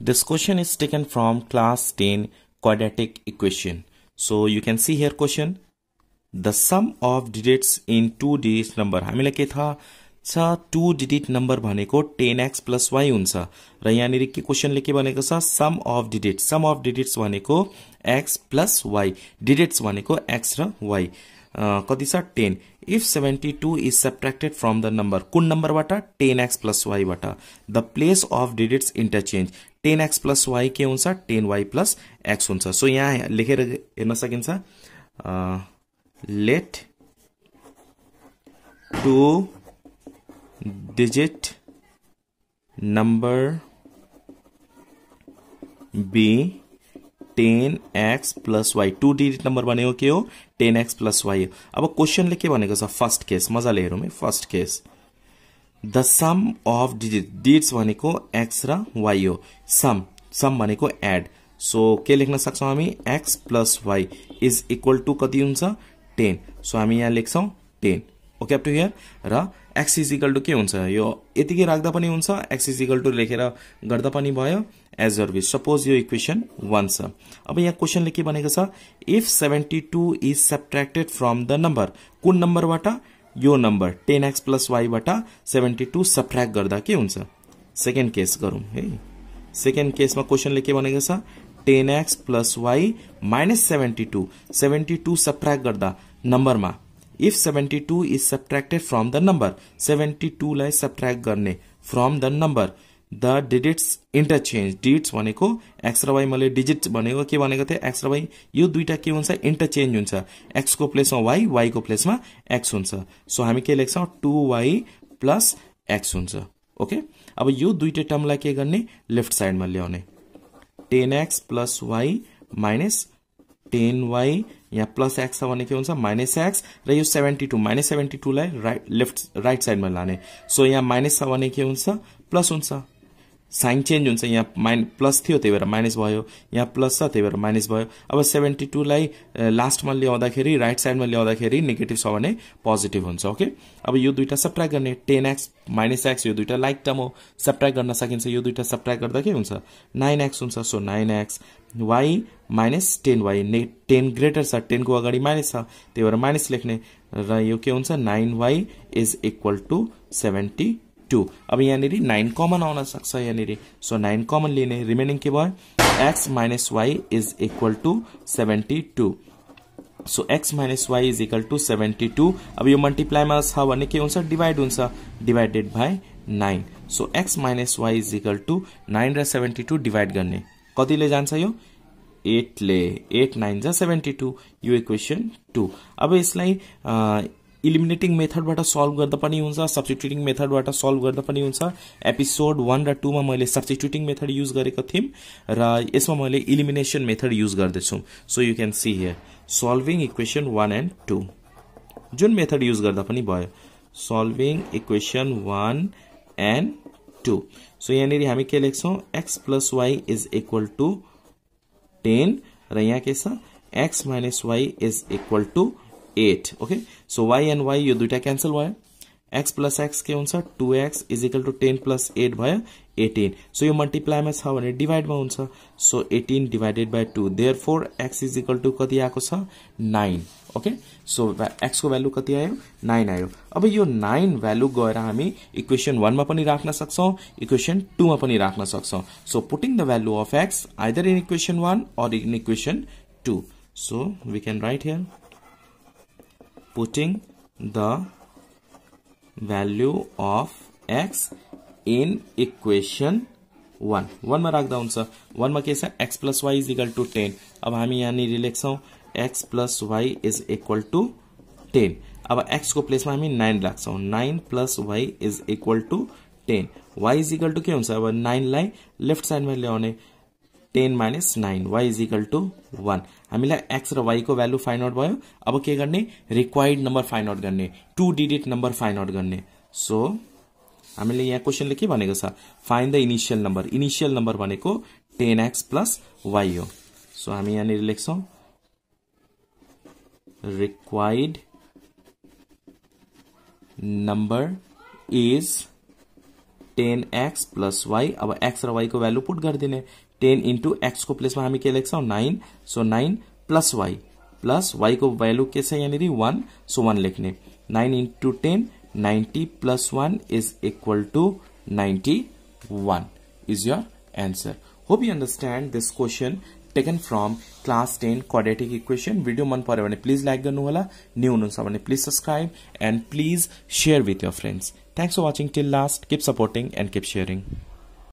This question is taken from class 10 quadratic equation. So you can see here question. The sum of digits in two digit number. हामीलाई के था छ to digit number भनेको 10x y plus y हुन्छ र यहाँनिर के क्वेसनले के भनेको छ sum of digits sum of digits भनेको x प्लस वाइ डिजिट्स भनेको x र y कति छ ten if seventy two is subtracted from the number कुन नम्बरबाट टेन एक्स प्लस वाइबाट the place of digits interchange ten x plus y के हुन्छ टेन वाई प्लस एक्स हुन्छ सो यहाँ लेखेर हेर्न सकिन्छ let two digit number be ten x plus y two digit number भनेको के हो टेन एक्स प्लस वाई हो अब क्वेसनले के भनेको छ फर्स्ट केस मजाले हेरौँ है first case the sum of digit digits भनेको एक्स र वाइ हो सम सम भनेको एड सो के लेख्न सक्छौँ हामी x plus y is equal to कति हुन्छ टेन सो हामी यहाँ लेख्छौँ ten okay up to here र एक्स इज इक्वल टु के हुन्छ यो यतिकै राख्दा पनि हुन्छ एक्स इज इक्वल टु लेखेर गर्दा पनि भयो एज अर विज सपोज यो इक्वेसन वान छ अब यहाँ क्वेसनले के भनेको छ if seventy two is subtracted from the number कुन नम्बरबाट यो नम्बर टेन एक्स प्लस वाईबाट सेभेन्टी टू सप्ट्र्याक्ट गर्दा के हुन्छ सेकेन्ड केस गरौँ है सेकेन्ड केसमा क्वेसनले के भनेको छ ten x plus y minus seventy two seventy two subtract गर्दा नम्बरमा if seventy two is subtracted from the number seventy टूलाई सप्ट्र्याक्ट गर्ने from the number the digits interchange digits भनेको एक्स र वाई मैले डिजिट भनेको के भनेको थिएँ एक्स र वाई यो दुईवटा के हुन्छ इन्टरचेन्ज हुन्छ एक्सको प्लेसमा वाई वाईको प्लेसमा एक्स हुन्छ सो हामी के लेख्छौँ टु वाई प्लस एक्स हुन्छ ओके अब यो दुईटै टर्मलाई के गर्ने लेफ्ट साइडमा ल्याउने ten x plus y minus ten y यहाँ प्लस एक्स छ भने के हुन्छ माइनस एक्स र यो सेभेन्टी टू माइनस सेभेन्टी टूलाई राइट लेफ्ट राइट साइडमा लाने सो यहाँ माइनस छ भने के हुन्छ प्लस हुन्छ साइन चेन्ज हुन्छ यहाँ माइन प्लस थियो त्यही भएर माइनस भयो यहाँ प्लस छ त्यही भएर माइनस भयो अब सेभेन्टी टूलाई लास्टमा ल्याउँदाखेरि राइट साइडमा ल्याउँदाखेरि नेगेटिभ छ भने पोजिटिभ हुन्छ ओके अब यो दुइटा सप्ट्राक गर्ने टेन एक्स माइनस एक्स यो दुइटा लाइक टर्म हो सप्ट्राक गर्न सकिन्छ यो दुइटा सप्ट्राक गर्दा के हुन्छ नाइन एक्स हुन्छ so nine x y minus ten y ने टेन ग्रेटर छ टेनको अगाडि माइनस छ त्यही भएर माइनस लेख्ने र यो के हुन्छ nine y is equal to seventy two अब यहाँ नाइन कमन आउन सकता यहाँ सो नाइन कमन लिने रिमेनिंग के x minus y is equal to seventy two so x minus y is equal to seventy two अब यह मल्टिप्लाई में के हुन्छ डिभाइड हुन्छ by nine so x minus y is equal to nine र टू डिवाइड करने कति जान्छ यो एटले एट नाइन जा टू यो इक्वेसन टू अब इसलिए इलिमिनेटिङ मेथडबाट सल्भ गर्दा पनि हुन्छ सब्सिट्युटिङ मेथडबाट सल्भ गर्दा पनि हुन्छ एपिसोड वान र टूमा मैले सब्सिट्युटिङ मेथड युज गरेको थिएँ र यसमा मैले इलिमिनेसन मेथड युज गर्दैछु सो you can see here solving equation one and two जुन मेथड युज गर्दा पनि भयो solving equation one and two so यहाँनिर हामी के लेख्छौँ x plus y is equal to ten र यहाँ के छ x minus y is equal to eight okay so y and y यो दुइटा क्यान्सल भयो एक्स प्लस एक्स के हुन्छ two x is equal to ten plus eight भयो एटिन सो यो मल्टिप्लाईमा छ भने डिभाइडमा हुन्छ so eighteen divided by two therefore x is equal to कति आएको छ नाइन ओके सो एक्सको भ्यालु कति आयो नाइन आयो अब यो नाइन भ्यालु गएर हामी इक्वेसन वानमा पनि राख्न सक्छौँ इक्वेसन टूमा पनि राख्न सक्छौँ so putting the value of x either in equation one or in equation two so we can write here putting the value of x in equation one one में राखदा हुन्छ वानमा के x plus y is equal to ten अब हामी यहाँनिर लिख x plus y is equal to ten अब को प्लेस में हामी नाइन राख nine plus y is equal to ten why is equal to के अब अब नाइनलाई साइड में ल्याउने ten minus nine y is equal to one हामीलाई एक्स र वाइको भ्यालु फाइन्ड आउट भयो अब के गर्ने रिक्वायर्ड नम्बर फाइन्ड आउट गर्ने two digit number find out गर्ने सो हामीले यहाँ क्वेसनले के भनेको छ find the initial number initial number भनेको टेन एक्स प्लस वाइ हो सो हामी यहाँनिर लेख्छौँ required number is ten x plus Y अब एक्स और वाई को वैल्यू पुट कर देने टेन इंटू एक्स को प्लस में हमें क्या लिख nine so nine plus y plus y को वैल्यू कैसे यानी वन सो वन लिखने nine into ten ninety plus one is equal to ninety one is your answer hope you understand this question taken from class 10 quadratic equation video man paryo please like garnu hola new hununcha bhane please subscribe and please share with your friends thanks for watching till last keep supporting and keep sharing